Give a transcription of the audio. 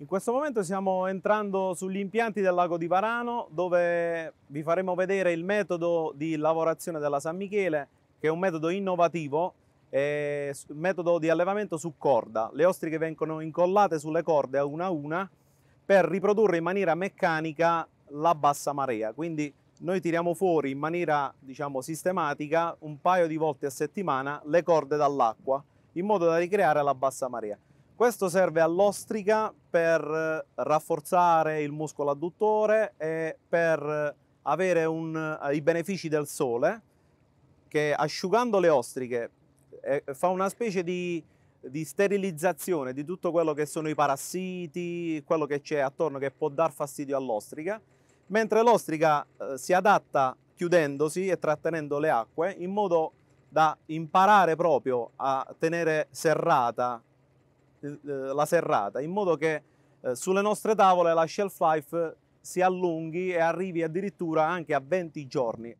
In questo momento stiamo entrando sugli impianti del lago di Varano dove vi faremo vedere il metodo di lavorazione della San Michele che è un metodo innovativo, un metodo di allevamento su corda. Le ostriche vengono incollate sulle corde a una a una per riprodurre in maniera meccanica la bassa marea. Quindi noi tiriamo fuori in maniera diciamo, sistematica un paio di volte a settimana le corde dall'acqua in modo da ricreare la bassa marea. Questo serve all'ostrica per eh, rafforzare il muscolo adduttore e per eh, avere un, eh, i benefici del sole che asciugando le ostriche fa una specie di, di sterilizzazione di tutto quello che sono i parassiti, quello che c'è attorno che può dar fastidio all'ostrica, mentre l'ostrica si adatta chiudendosi e trattenendo le acque in modo da imparare proprio a tenere serrata eh, eh, la serrata, in modo che eh, sulle nostre tavole la shelf life si allunghi e arrivi addirittura anche a 20 giorni.